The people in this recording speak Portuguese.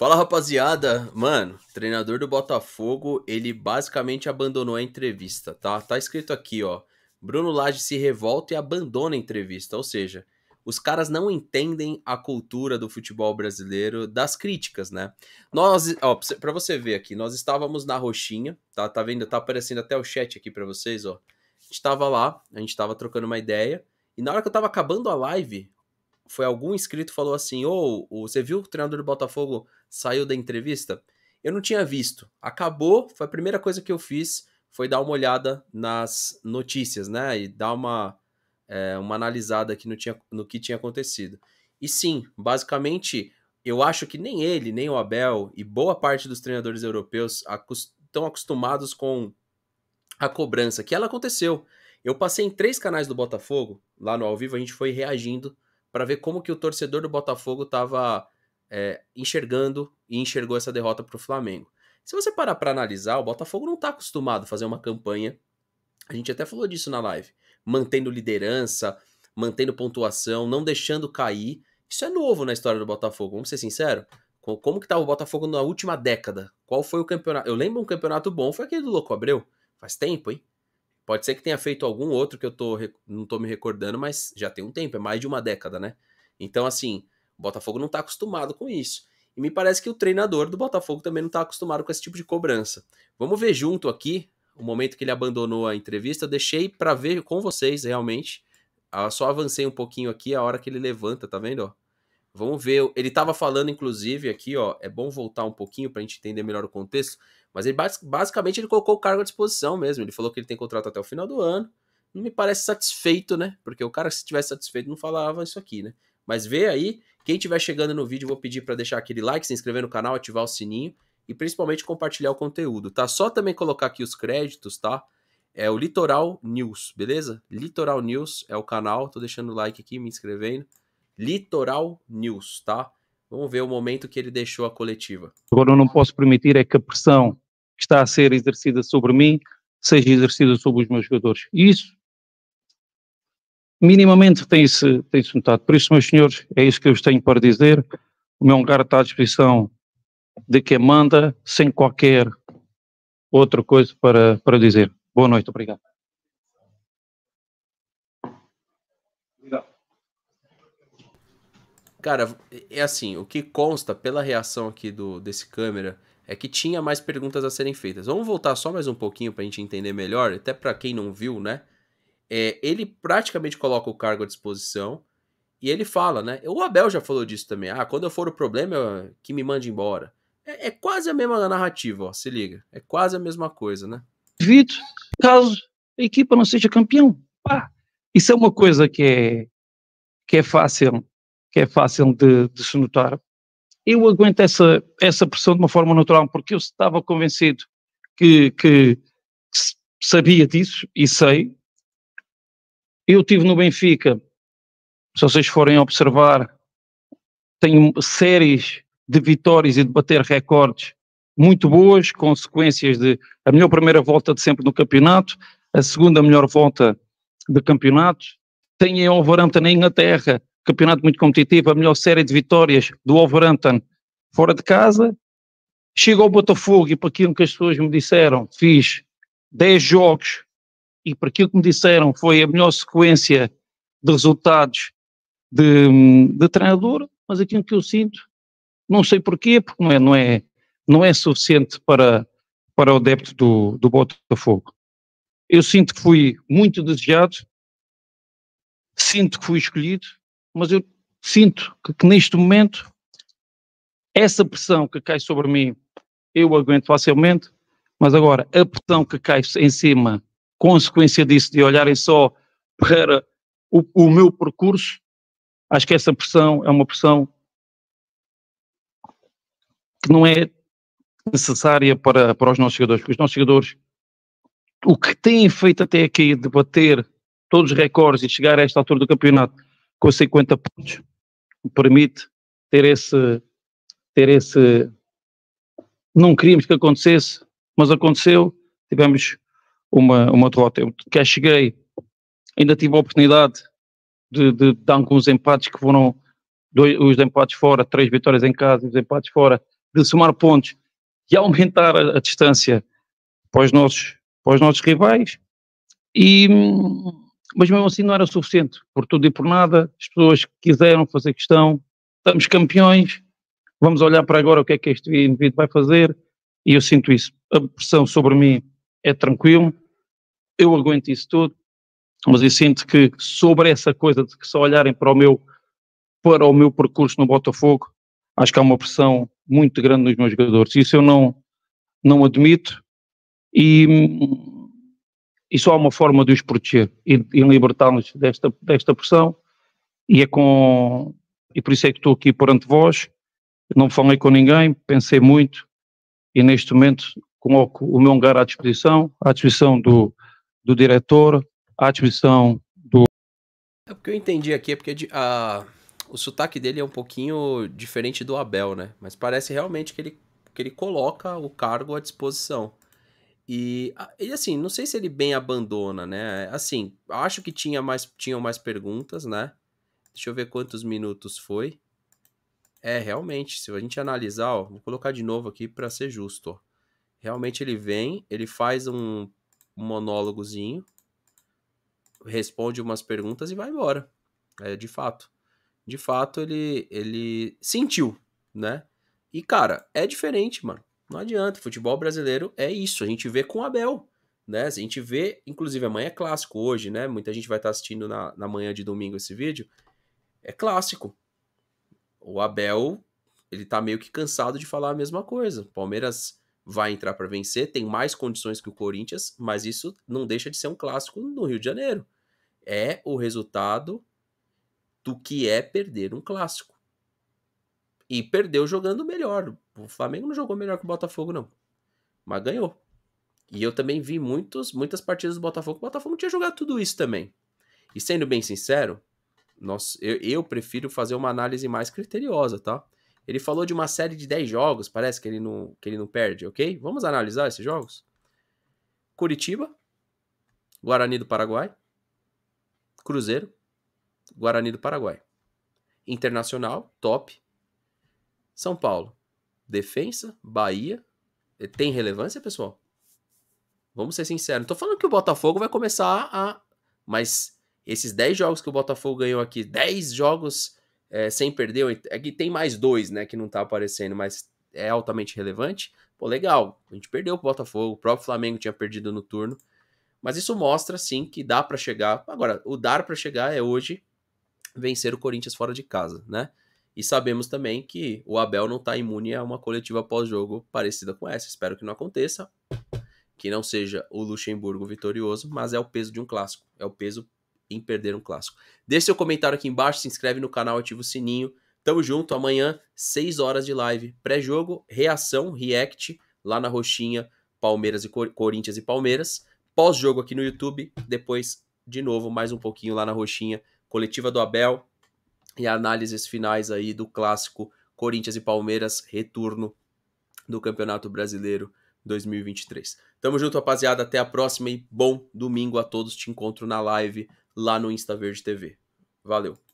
Fala rapaziada, mano, treinador do Botafogo, ele basicamente abandonou a entrevista, tá? Tá escrito aqui, ó. Bruno Lage se revolta e abandona a entrevista, ou seja, os caras não entendem a cultura do futebol brasileiro das críticas, né? Nós, ó, para você ver aqui, nós estávamos na roxinha, tá? Tá vendo? Tá aparecendo até o chat aqui para vocês, ó. A gente tava lá, a gente tava trocando uma ideia, e na hora que eu tava acabando a live, foi algum inscrito falou assim: ou oh, você viu que o treinador do Botafogo saiu da entrevista? Eu não tinha visto. Acabou, foi a primeira coisa que eu fiz foi dar uma olhada nas notícias, né? E dar uma, é, uma analisada aqui no, tinha, no que tinha acontecido. E sim, basicamente, eu acho que nem ele, nem o Abel e boa parte dos treinadores europeus acost estão acostumados com a cobrança, que ela aconteceu. Eu passei em três canais do Botafogo, lá no ao vivo, a gente foi reagindo para ver como que o torcedor do Botafogo estava é, enxergando e enxergou essa derrota para o Flamengo. Se você parar para analisar, o Botafogo não está acostumado a fazer uma campanha. A gente até falou disso na live, mantendo liderança, mantendo pontuação, não deixando cair. Isso é novo na história do Botafogo. Vamos ser sinceros. Como que estava tá o Botafogo na última década? Qual foi o campeonato? Eu lembro um campeonato bom, foi aquele do Louco Abreu. Faz tempo, hein? Pode ser que tenha feito algum outro que eu tô, não tô me recordando, mas já tem um tempo, é mais de uma década, né? Então, assim, o Botafogo não tá acostumado com isso. E me parece que o treinador do Botafogo também não tá acostumado com esse tipo de cobrança. Vamos ver junto aqui o momento que ele abandonou a entrevista. Eu deixei para ver com vocês realmente. Eu ah, só avancei um pouquinho aqui a hora que ele levanta, tá vendo? Vamos ver. Ele estava falando, inclusive, aqui, ó. É bom voltar um pouquinho para a gente entender melhor o contexto. Mas ele basicamente ele colocou o cargo à disposição mesmo. Ele falou que ele tem contrato até o final do ano. Não me parece satisfeito, né? Porque o cara, se estivesse satisfeito, não falava isso aqui, né? Mas vê aí, quem estiver chegando no vídeo, vou pedir para deixar aquele like, se inscrever no canal, ativar o sininho e principalmente compartilhar o conteúdo, tá? Só também colocar aqui os créditos, tá? É o Litoral News, beleza? Litoral News é o canal, tô deixando o like aqui, me inscrevendo. Litoral News, tá? Vamos ver o momento que ele deixou a coletiva. Agora eu não posso permitir é que a pressão que está a ser exercida sobre mim seja exercida sobre os meus jogadores. E isso minimamente tem-se tem notado. Por isso, meus senhores, é isso que eu vos tenho para dizer. O meu lugar está à disposição de quem manda, sem qualquer outra coisa para, para dizer. Boa noite, obrigado. Cara, é assim, o que consta pela reação aqui do desse câmera é que tinha mais perguntas a serem feitas. Vamos voltar só mais um pouquinho para a gente entender melhor, até para quem não viu, né? É, ele praticamente coloca o cargo à disposição e ele fala, né? O Abel já falou disso também. Ah, quando eu for o problema, eu, que me mande embora. É, é, quase a mesma narrativa, ó, se liga. É quase a mesma coisa, né? Vitor, caso a equipa não seja campeão, pá. Isso é uma coisa que é, que é fácil que é fácil de, de se notar. Eu aguento essa, essa pressão de uma forma natural, porque eu estava convencido que, que, que sabia disso e sei. Eu tive no Benfica, se vocês forem observar, tenho séries de vitórias e de bater recordes muito boas, consequências de a melhor primeira volta de sempre no campeonato, a segunda melhor volta de campeonato. Tenho em Wolverhampton, na Inglaterra, campeonato muito competitivo, a melhor série de vitórias do Wolverhampton fora de casa. Chego ao Botafogo e, por aquilo que as pessoas me disseram, fiz 10 jogos e, por aquilo que me disseram, foi a melhor sequência de resultados de, de treinador. Mas aquilo que eu sinto, não sei porquê, porque não é, não é, não é suficiente para, para o adepto do, do Botafogo. Eu sinto que fui muito desejado, sinto que fui escolhido, mas eu sinto que, que neste momento essa pressão que cai sobre mim eu aguento facilmente, mas agora a pressão que cai em cima, consequência disso, de olharem só para o, o meu percurso, acho que essa pressão é uma pressão que não é necessária para, para os nossos jogadores, porque os nossos jogadores, o que têm feito até aqui de bater todos os recordes e chegar a esta altura do campeonato, com 50 pontos, permite ter esse, ter esse, não queríamos que acontecesse, mas aconteceu, tivemos uma, uma derrota. Eu cá cheguei, ainda tive a oportunidade de, de, de alguns empates que foram, dois, os empates fora, três vitórias em casa, os empates fora, de somar pontos e aumentar a, a distância para os nossos, para os nossos rivais. E, hum, mas mesmo assim não era suficiente, por tudo e por nada, as pessoas quiseram fazer questão, estamos campeões, vamos olhar para agora o que é que este indivíduo vai fazer, e eu sinto isso. A pressão sobre mim é tranquilo, eu aguento isso tudo, mas eu sinto que sobre essa coisa de que só olharem para o meu, para o meu percurso no Botafogo, acho que há uma pressão muito grande nos meus jogadores, isso eu não, não admito, e hum, e só há uma forma de os proteger e, e libertá-los desta, desta pressão e é com e por isso é que estou aqui perante vós não falei com ninguém, pensei muito e neste momento coloco o meu lugar à disposição, à disposição do, do diretor, à disposição do... É porque eu entendi aqui, é porque a, o sotaque dele é um pouquinho diferente do Abel, né? Mas parece realmente que ele, que ele coloca o cargo à disposição. E, e assim, não sei se ele bem abandona, né? Assim, acho que tinha mais, tinham mais perguntas, né? Deixa eu ver quantos minutos foi. É, realmente, se a gente analisar, ó, vou colocar de novo aqui para ser justo. Ó. Realmente ele vem, ele faz um monólogozinho, responde umas perguntas e vai embora. É, de fato. De fato, ele, ele sentiu, né? E, cara, é diferente, mano. Não adianta, futebol brasileiro é isso. A gente vê com o Abel, né? A gente vê, inclusive amanhã é clássico hoje, né? Muita gente vai estar assistindo na, na manhã de domingo esse vídeo. É clássico. O Abel, ele tá meio que cansado de falar a mesma coisa. Palmeiras vai entrar para vencer, tem mais condições que o Corinthians, mas isso não deixa de ser um clássico no Rio de Janeiro. É o resultado do que é perder um clássico. E perdeu jogando melhor. O Flamengo não jogou melhor que o Botafogo, não. Mas ganhou. E eu também vi muitos, muitas partidas do Botafogo. O Botafogo tinha jogado tudo isso também. E sendo bem sincero, nós, eu, eu, prefiro fazer uma análise mais criteriosa, tá? Ele falou de uma série de 10 jogos, parece que ele não, que ele não perde, ok? Vamos analisar esses jogos? Curitiba, Guarani do Paraguai, Cruzeiro, Guarani do Paraguai. Internacional, top. São Paulo, defensa, Bahia, eh, tem relevância, pessoal? Vamos ser sinceros. Não tô falando que o Botafogo vai começar a. Mas esses 10 jogos que o Botafogo ganhou aqui, 10 jogos é, sem perder, é que tem mais dois, né, que não tá aparecendo, mas é altamente relevante. Pô, legal, a gente perdeu o Botafogo, o próprio Flamengo tinha perdido no turno. Mas isso mostra, sim, que dá para chegar. Agora, o dar para chegar é hoje vencer o Corinthians fora de casa, né? E sabemos também que o Abel não está imune a uma coletiva pós-jogo parecida com essa. Espero que não aconteça, que não seja o Luxemburgo vitorioso, mas é o peso de um clássico. É o peso em perder um clássico. Deixe seu comentário aqui embaixo, se inscreve no canal, ativa o sininho. Tamo junto, amanhã, 6 horas de live. Pré-jogo, reação, react, lá na Roxinha, Palmeiras e Cor Corinthians e Palmeiras. Pós-jogo aqui no YouTube, depois, de novo, mais um pouquinho lá na Roxinha, coletiva do Abel, e análises finais aí do clássico Corinthians e Palmeiras, retorno do Campeonato Brasileiro 2023. Tamo junto, rapaziada. Até a próxima e bom domingo a todos. Te encontro na live lá no Insta Verde TV. Valeu.